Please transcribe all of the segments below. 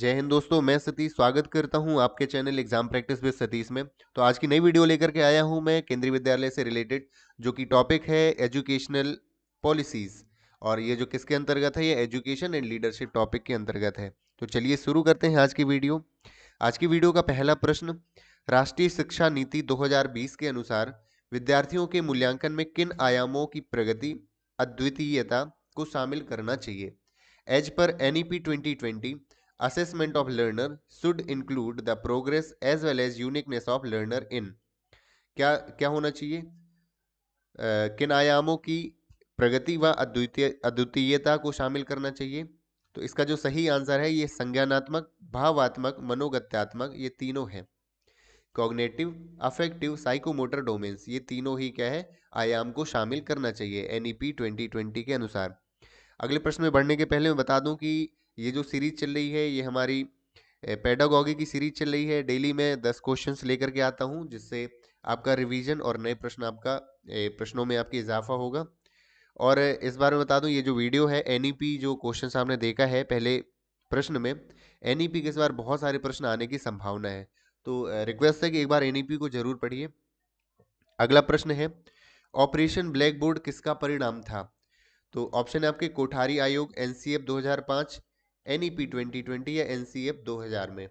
जय हिंद दोस्तों मैं सतीश स्वागत करता हूं आपके channel exam practice with Satish में तो आज की नई वीडियो लेकर के आया हूं मैं केंद्रीय विद्यालय से रिलेटेड जो कि टॉपिक है एजुकेशनल पॉलिसीज़ और ये जो किसके अंतर्गत है ये एजुकेशन एंड लीडरशिप टॉपिक के अंतर्गत है तो चलिए शुरू करते हैं आज की वीडियो आज की वीडियो का पहला प्रश्न राष्ट्रीय शिक्षा नीति दो के अनुसार विद्यार्थियों के मूल्यांकन में किन आयामों की प्रगति अद्वितीयता को शामिल करना चाहिए as per N E P twenty twenty assessment of learner should include the progress as well as uniqueness of learner in क्या क्या होना चाहिए uh, किन आयामों की प्रगति व अद्वितीय अद्वितीयता को शामिल करना चाहिए तो इसका जो सही आंसर है ये संज्ञानात्मक भावात्मक मनोगत्यात्मक ये तीनों हैं कॉग्नेटिव अफेक्टिव साइकोमोटर डोमेन्स ये तीनों ही क्या है आयाम को शामिल करना चाहिए एन ई e के अनुसार अगले प्रश्न में बढ़ने के पहले मैं बता दूं कि ये जो सीरीज चल रही है ये हमारी पैडागॉगी की सीरीज चल रही है डेली मैं दस क्वेश्चंस लेकर के आता हूँ जिससे आपका रिवीजन और नए प्रश्न आपका प्रश्नों में आपके इजाफा होगा और इस बार मैं बता दूँ ये जो वीडियो है एन जो क्वेश्चन आपने देखा है पहले प्रश्न में एन के इस बार बहुत सारे प्रश्न आने की संभावना है तो रिक्वेस्ट है कि एक बार एन को जरूर पढ़िए अगला प्रश्न है ऑपरेशन ब्लैक बोर्ड किसका परिणाम था तो ऑप्शन है आपके कोठारी आयोग NCF C N E P twenty twenty या एन सी एफ दो हज़ार में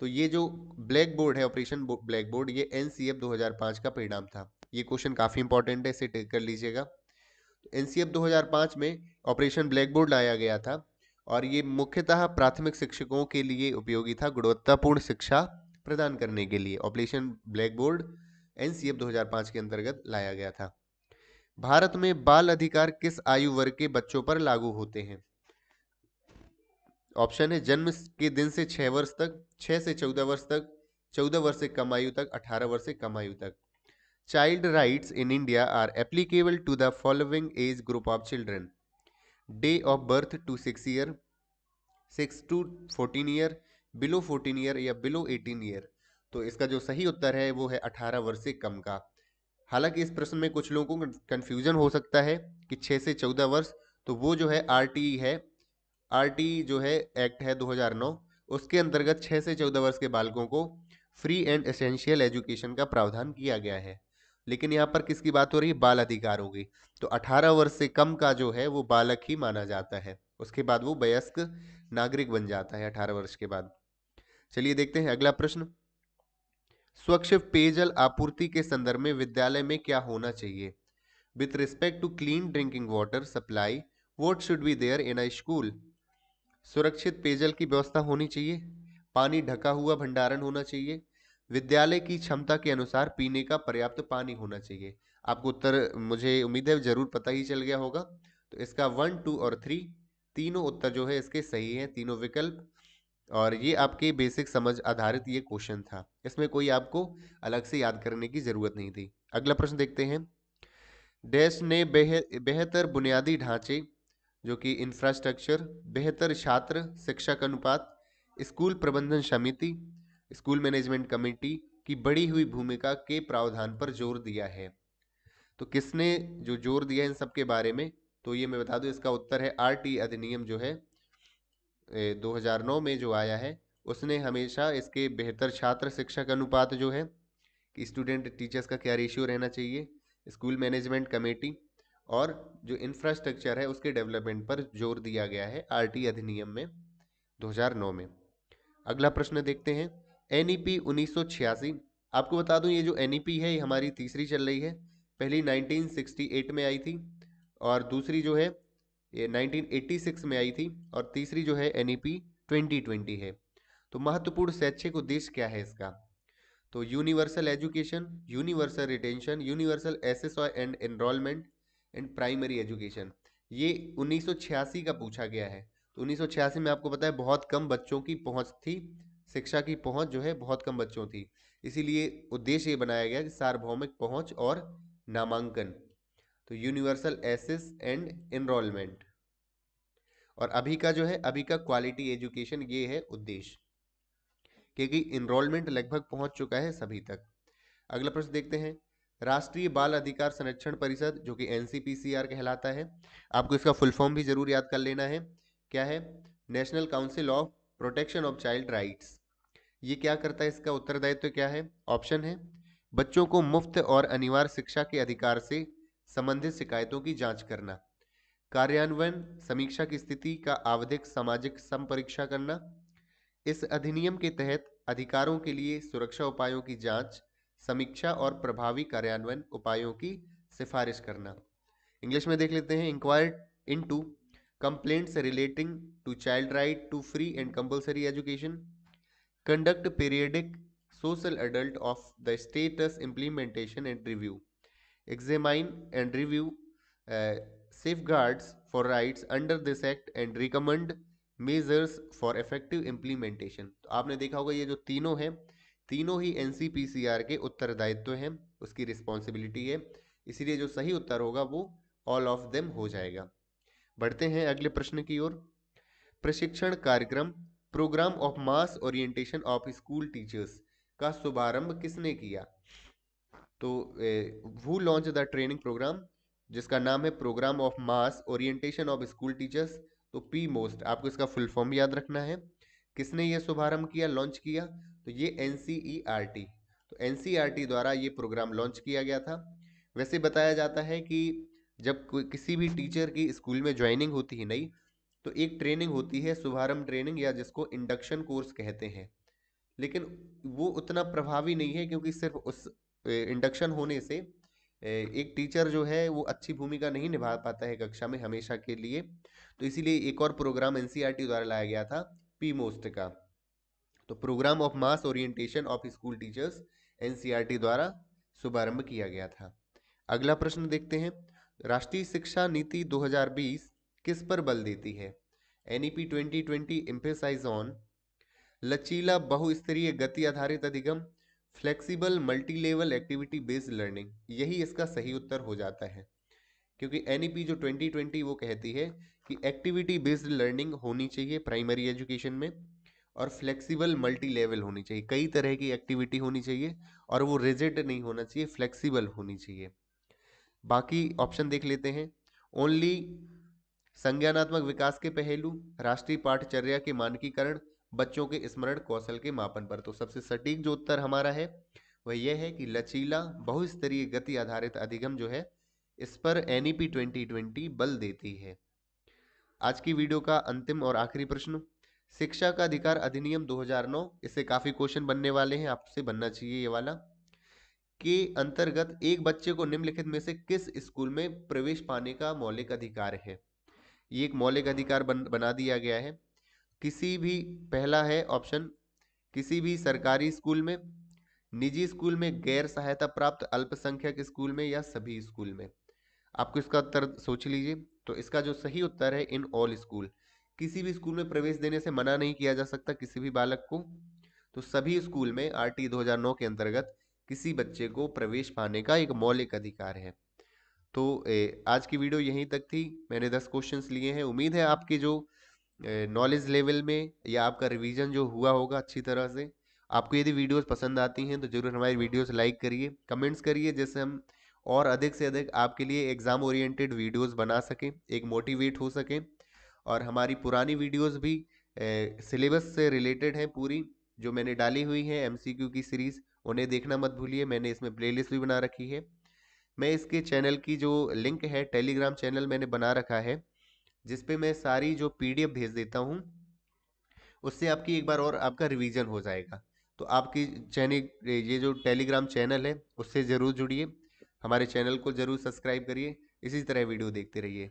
तो ये जो ब्लैक बोर्ड है ऑपरेशन ब्लैक बोर्ड ये एन सी एफ दो हज़ार पाँच का परिणाम था ये क्वेश्चन काफ़ी इंपॉर्टेंट है इसे टेक कर लीजिएगा तो एन सी एफ दो हज़ार पाँच में ऑपरेशन ब्लैक बोर्ड लाया गया था और ये मुख्यतः प्राथमिक शिक्षकों के लिए उपयोगी था गुणवत्तापूर्ण शिक्षा प्रदान करने के लिए operation black board N C F दो हज़ार पाँच के अंतर्गत लाया गया था भारत में बाल अधिकार किस आयु वर्ग के बच्चों पर लागू होते हैं ऑप्शन है जन्म के दिन से छह वर्ष तक छह से चौदह वर्ष तक चौदह वर्ष से कम आयु तक अठारह वर्ष से कम आयु तक child rights in India are applicable to the following age group of children day of birth to six year six to fourteen year below fourteen year या बिलो एटीन ईयर तो इसका जो सही उत्तर है वो है अठारह वर्ष से कम का हालांकि इस प्रश्न में कुछ लोगों को कंफ्यूजन हो सकता है कि छः से चौदह वर्ष तो वो जो है आर e है आरटी जो है एक्ट है 2009 उसके अंतर्गत 6 से 14 वर्ष के बालकों को फ्री एंड एसेंशियल एजुकेशन का प्रावधान किया गया है लेकिन यहाँ पर किसकी बात हो रही है बाल अधिकार होगी तो 18 वर्ष से कम का जो है वो बालक ही माना जाता है उसके बाद वो वयस्क नागरिक बन जाता है 18 वर्ष के बाद चलिए देखते हैं अगला प्रश्न स्वच्छ पेयजल आपूर्ति के संदर्भ में विद्यालय में क्या होना चाहिए with respect to clean drinking water supply what should be there in a school सुरक्षित पेयजल की व्यवस्था होनी चाहिए पानी ढका हुआ भंडारण होना चाहिए विद्यालय की क्षमता के अनुसार पीने का पर्याप्त पानी होना चाहिए आपको उत्तर मुझे उम्मीद है जरूर पता ही चल गया होगा तो इसका वन टू और थ्री तीनों उत्तर जो है इसके सही हैं तीनों विकल्प और ये आपके बेसिक समझ आधारित ये क्वेश्चन था इसमें कोई आपको अलग से याद करने की ज़रूरत नहीं थी अगला प्रश्न देखते हैं डैश ने बेह बेहतर बुनियादी ढांचे जो कि इंफ्रास्ट्रक्चर बेहतर छात्र शिक्षक अनुपात स्कूल प्रबंधन समिति स्कूल मैनेजमेंट कमेटी की बढ़ी हुई भूमिका के प्रावधान पर जोर दिया है तो किसने जो जोर दिया है इन सब के बारे में तो ये मैं बता दूं इसका उत्तर है आरटी अधिनियम जो है 2009 में जो आया है उसने हमेशा इसके बेहतर छात्र शिक्षक अनुपात जो है कि स्टूडेंट टीचर्स का क्या रेशियो रहना चाहिए स्कूल मैनेजमेंट कमेटी और जो इंफ्रास्ट्रक्चर है उसके डेवलपमेंट पर जोर दिया गया है आरटी अधिनियम में 2009 में अगला प्रश्न देखते हैं एन ई पी आपको बता दूं ये जो एन e है ये हमारी तीसरी चल रही है पहली 1968 में आई थी और दूसरी जो है ये 1986 में आई थी और तीसरी जो है एन 2020 e है तो महत्वपूर्ण शैक्षिक उद्देश्य क्या है इसका तो universal education universal retention universal access and enrolment and primary education ये 1986 का पूछा गया है तो 1986 में आपको पता है बहुत कम बच्चों की पहुंच थी शिक्षा की पहुंच जो है बहुत कम बच्चों थी इसीलिए उद्देश्य ये बनाया गया कि सार्वभौमिक पहुंच और नामांकन तो यूनिवर्सल एसेस एंड एनरोलमेंट और अभी का जो है अभी का क्वालिटी एजुकेशन ये है उद्देश्य क्योंकि इनरोलमेंट लगभग पहुंच चुका है सभी तक अगला प्रश्न देखते हैं राष्ट्रीय बाल अधिकार संरक्षण परिषद जो कि एन कहलाता है आपको इसका फुल फॉर्म भी जरूर याद कर लेना है क्या है national council of protection of child rights ये क्या करता है इसका उत्तरदायित्व तो क्या है ऑप्शन है बच्चों को मुफ्त और अनिवार्य शिक्षा के अधिकार से संबंधित शिकायतों की जांच करना कार्यान्वयन समीक्षा की स्थिति का आवधिक सामाजिक समपरीक्षा करना इस अधिनियम के तहत अधिकारों के लिए सुरक्षा उपायों की जांच समीक्षा और प्रभावी कार्यान्वयन उपायों की सिफारिश करना इंग्लिश में देख लेते हैं inquire into complaints relating to child right to free and compulsory education conduct periodic social अडल्ट of the status implementation and review examine and review safeguards for rights under this act and recommend measures for effective implementation तो आपने देखा होगा ये जो तीनों हैं तीनों ही एन के उत्तरदायित्व हैं उसकी रिस्पॉन्सिबिलिटी है इसीलिए जो सही उत्तर होगा वो ऑल ऑफ देम हो जाएगा बढ़ते हैं अगले प्रश्न की ओर प्रशिक्षण कार्यक्रम programme of mass orientation of school teachers का शुभारंभ किसने किया तो वो लॉन्च द ट्रेनिंग प्रोग्राम जिसका नाम है programme of mass orientation of school teachers तो पी मोस्ट आपको इसका फुल फॉर्म याद रखना है किसने यह शुभारंभ किया लॉन्च किया तो ये एन e तो एन e द्वारा ये प्रोग्राम लॉन्च किया गया था वैसे बताया जाता है कि जब कोई किसी भी टीचर की स्कूल में ज्वाइनिंग होती है नई तो एक ट्रेनिंग होती है शुभारम्भ ट्रेनिंग या जिसको इंडक्शन कोर्स कहते हैं लेकिन वो उतना प्रभावी नहीं है क्योंकि सिर्फ उस इंडक्शन होने से एक टीचर जो है वो अच्छी भूमिका नहीं निभा पाता है कक्षा में हमेशा के लिए तो इसीलिए एक और प्रोग्राम एन e द्वारा लाया गया था पी मोस्ट का तो programme of mass orientation of school teachers NCERT द्वारा शुभारंभ किया गया था अगला प्रश्न देखते हैं राष्ट्रीय शिक्षा नीति 2020 किस पर बल देती है एनईपी 2020 ट्वेंटी इम्फेसाइज ऑन लचीला बहुस्तरीय गति आधारित अधिगम flexible multi level activity based learning यही इसका सही उत्तर हो जाता है क्योंकि एन जो 2020 वो कहती है कि एक्टिविटी बेस्ड लर्निंग होनी चाहिए प्राइमरी एजुकेशन में और फ्लेक्सिबल मल्टी लेवल होनी चाहिए कई तरह की एक्टिविटी होनी चाहिए और वो रिजिड नहीं होना चाहिए फ्लेक्सिबल होनी चाहिए बाकी ऑप्शन देख लेते हैं ओनली संज्ञानात्मक विकास के पहलू राष्ट्रीय पाठचर्या के मानकीकरण बच्चों के स्मरण कौशल के मापन पर तो सबसे सटीक जो उत्तर हमारा है वह यह है कि लचीला बहुस्तरीय गति आधारित अधिगम जो है इस पर एनईपी ट्वेंटी ट्वेंटी बल देती है आज की वीडियो का अंतिम और आखिरी प्रश्न शिक्षा का अधिकार अधिनियम 2009 इससे काफ़ी क्वेश्चन बनने वाले हैं आपसे बनना चाहिए ये वाला के अंतर्गत एक बच्चे को निम्नलिखित में से किस स्कूल में प्रवेश पाने का मौलिक अधिकार है ये एक मौलिक अधिकार बन, बना दिया गया है किसी भी पहला है ऑप्शन किसी भी सरकारी स्कूल में निजी स्कूल में गैर सहायता प्राप्त अल्पसंख्यक स्कूल में या सभी स्कूल में आपको इसका उत्तर सोच लीजिए तो इसका जो सही उत्तर है इन ऑल स्कूल किसी भी स्कूल में प्रवेश देने से मना नहीं किया जा सकता किसी भी बालक को तो सभी स्कूल में आर 2009 के अंतर्गत किसी बच्चे को प्रवेश पाने का एक मौलिक अधिकार है तो ए, आज की वीडियो यहीं तक थी मैंने दस क्वेश्चन लिए हैं उम्मीद है आपके जो नॉलेज लेवल में या आपका रिवीजन जो हुआ होगा अच्छी तरह से आपको यदि वीडियोस पसंद आती हैं तो ज़रूर हमारी वीडियोस लाइक करिए कमेंट्स करिए जैसे हम और अधिक से अधिक आपके लिए एग्ज़ाम ओरिएंटेड वीडियोस बना सकें एक मोटिवेट हो सकें और हमारी पुरानी वीडियोस भी सिलेबस से रिलेटेड हैं पूरी जो मैंने डाली हुई है एमसीक्यू की सीरीज़ उन्हें देखना मत भूलिए मैंने इसमें प्लेलिस्ट भी बना रखी है मैं इसके चैनल की जो लिंक है टेलीग्राम चैनल मैंने बना रखा है जिस मैं सारी जो पी भेज देता हूँ उससे आपकी एक बार और आपका रिविज़न हो जाएगा तो आपकी चैनल ये जो टेलीग्राम चैनल है उससे ज़रूर जुड़िए हमारे चैनल को ज़रूर सब्सक्राइब करिए इसी तरह वीडियो देखते रहिए